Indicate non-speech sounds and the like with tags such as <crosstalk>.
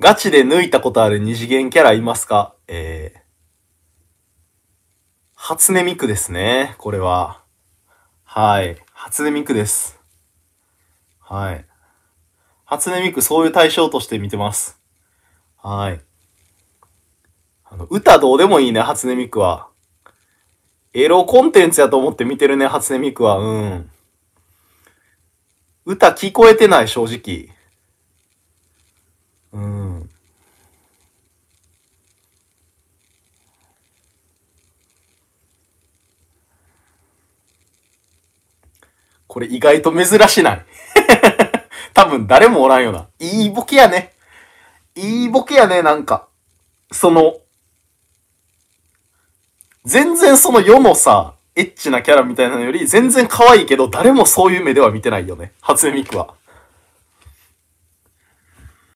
ガチで抜いたことある二次元キャラいますかえー、初音ミクですね、これは。はい。初音ミクです。はい。初音ミクそういう対象として見てます。はい。あの、歌どうでもいいね、初音ミクは。エロコンテンツやと思って見てるね、初音ミクは。うん。歌聞こえてない、正直。うん。これ意外と珍しない <laughs> 多分誰もおらんよな。いいボケやね。いいボケやね、なんか。その、全然その世のさ、エッチなキャラみたいなのより、全然可愛いけど、誰もそういう目では見てないよね。初音ミクは。